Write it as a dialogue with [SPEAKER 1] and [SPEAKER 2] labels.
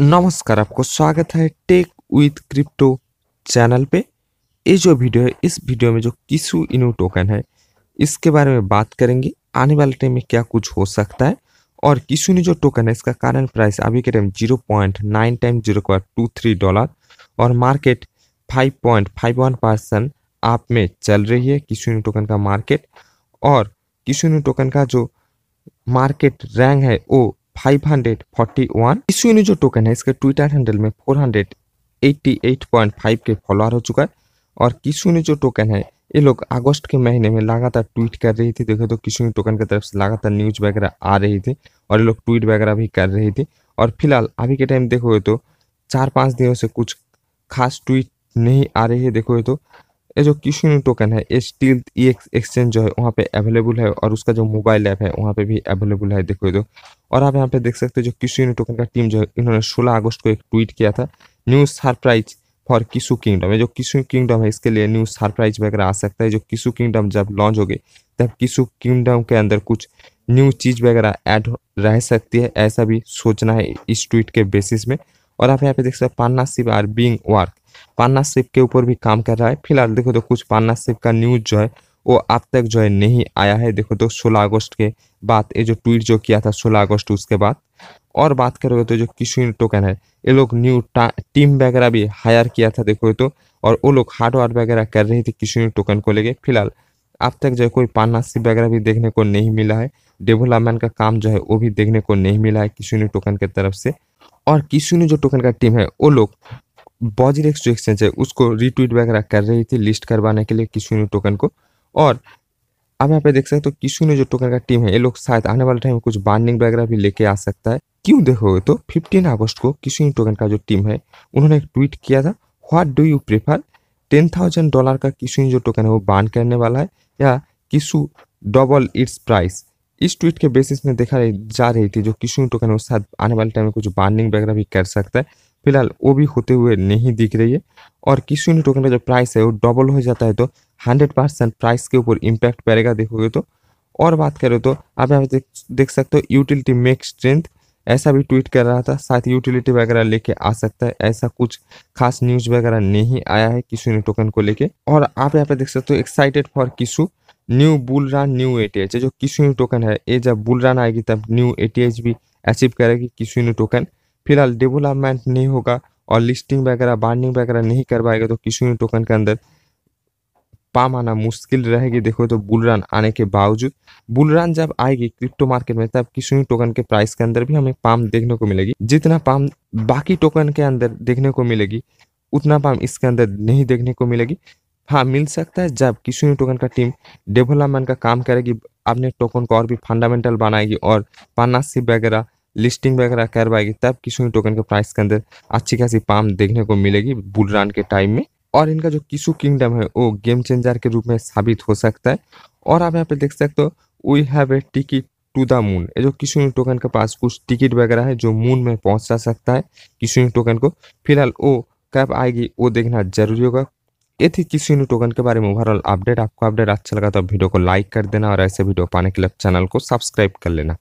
[SPEAKER 1] नमस्कार आपको स्वागत है टेक विथ क्रिप्टो चैनल पे ये जो वीडियो है इस वीडियो में जो किसू इनू टोकन है इसके बारे में बात करेंगे आने वाले टाइम में क्या कुछ हो सकता है और किसू ने जो टोकन है इसका कारण प्राइस अभी के time zero point nine time zero point two three dollar और market five point five one percent आप में चल रही है किसू इनू टोकन का मार्केट और किसू इनू टोकन का जो मार्केट रैंक है वो 541 इशू जो टोकन है इसके ट्विटर हैंडल में 488.5 के फॉलोअर हो चुका है और किशुनी जो टोकन है ये लोग अगस्त के महीने में लगातार ट्वीट कर रही थी देखो तो किशुनी टोकन की तरफ से लगातार न्यूज वगैरह आ रही थी और ये लोग ट्वीट वगैरह भी कर रही थी और फिलहाल अभी के टाइम देखो तो चार पाँच दिनों से कुछ खास ट्वीट नहीं आ रही है देखो तो ये जो किशुनी टोकन है ये स्टील ई एक्सचेंज जो है वहाँ पे अवेलेबल है और उसका जो मोबाइल ऐप है वहाँ पे भी अवेलेबल है देखो जो और आप यहाँ पे देख सकते हो जो किशन टोकन का टीम जो है इन्होंने 16 अगस्त को एक ट्वीट किया था new surprise for Kishu kingdom ये जो किसू किंगडम है इसके लिए न्यू सरप्राइज वगैरह आ सकता है जो किसू किंगडम जब लॉन्च गई तब किसू किंगडम के अंदर कुछ न्यू चीज़ वगैरह ऐड रह सकती है ऐसा भी सोचना है इस ट्वीट के बेसिस में और आप यहाँ पे देख सकते हो partnership are being work partnership के ऊपर भी काम कर रहा है फिलहाल देखो तो कुछ पार्टनरशिप का न्यूज़ जो है वो अब तक जो है नहीं आया है देखो तो सोलह अगस्त के बाद ये जो ट्वीट जो किया था सोलह अगस्त उसके बाद और बात करोगे तो जो किशुन टोकन है ये लोग न्यू टीम वगैरह भी हायर किया था देखो तो और वो लोग हार्डवर्क वगैरह कर रहे थे किशुन टोकन को लेके फिलहाल अब तक जो है कोई पार्टनरशिप वगैरह भी देखने को नहीं मिला है डेवलपमेंट का काम जो है वो भी देखने को नहीं मिला है किशुनी टोकन की तरफ से और किशुनी जो टोकन का टीम है वो लोग बॉजिर एक्स जो एक्सचेंज है उसको रिट्वीट वगैरह कर रही थी लिस्ट करवाने के लिए किसी टोकन को और अब यहाँ पे देख सकते हो तो किसी ने जो टोकन का टीम है ये लोग शायद आने वाले टाइम में कुछ बाइंडिंग वगैरह भी लेके आ सकता है क्यों देखोगे तो फिफ्टीन अगस्त को किसी टोकन का जो टीम है उन्होंने एक ट्वीट किया था what do you prefer ten thousand dollar का किसी जो टोकन है वो बान करने वाला है या किसू डबल इट्स प्राइस इस ट्वीट के बेसिस में देखा जा रही थी जो किसी टोकन है वो शायद आने वाले टाइम में कुछ बाइंडिंग वगैरह भी कर सकता है फिलहाल वो भी होते हुए नहीं दिख रही है और किसी यूनिट टोकन का जो प्राइस है वो डबल हो जाता है तो हंड्रेड परसेंट प्राइस के ऊपर इम्पैक्ट पड़ेगा देखोगे तो और बात करें तो आप यहाँ देख, देख सकते हो यूटिलिटी मेक स्ट्रेंथ ऐसा भी ट्वीट कर रहा था साथ यूटिलिटी वगैरह लेके आ सकता है ऐसा कुछ खास न्यूज वगैरह नहीं आया है किसू ने टोकन को लेके और आप यहाँ पे देख सकते हो excited for Kishu new bull run new a जो किसू टोकन है ये जब बुल रन आएगी तब न्यू ए भी अचीव करेगी किसू टोकन फिलहाल डेवलपमेंट नहीं होगा और लिस्टिंग वगैरह बार्निंग वगैरह नहीं करवाएगा तो किसी टोकन के अंदर पाम आना मुश्किल रहेगी देखो तो बुलरन आने के बावजूद बुलरन जब आएगी क्रिप्टो मार्केट में तब किसी टोकन के प्राइस के अंदर भी हमें पाम देखने को मिलेगी जितना पाम बाकी टोकन के अंदर देखने को मिलेगी उतना पाम इसके अंदर नहीं देखने को मिलेगी हाँ मिल सकता है जब किसी टोकन का टीम डेवलपमेंट का काम करेगी अपने टोकन को और भी फंडामेंटल बनाएगी और पार्टनरशिप वगैरह लिस्टिंग वगैरह करवाएगी तब किशुई टोकन के प्राइस के अंदर अच्छी खासी पाम देखने को मिलेगी बुल रन के टाइम में और इनका जो किशु किंगडम है वो गेम चेंजर के रूप में साबित हो सकता है और आप यहाँ पे देख सकते हो we have a ticket to the moon ये जो किशुनी टोकन के पास कुछ टिकट वगैरह है जो मून में पहुँच जा सकता है किशुनी टोकन को फिलहाल वो कब आएगी वो देखना जरूरी होगा ये थी किशुनी टोकन के बारे में ओवरऑल अपडेट आपको अपडेट अच्छा लगा तो वीडियो को लाइक कर देना और ऐसे वीडियो पाने के लिए चैनल को सब्सक्राइब कर लेना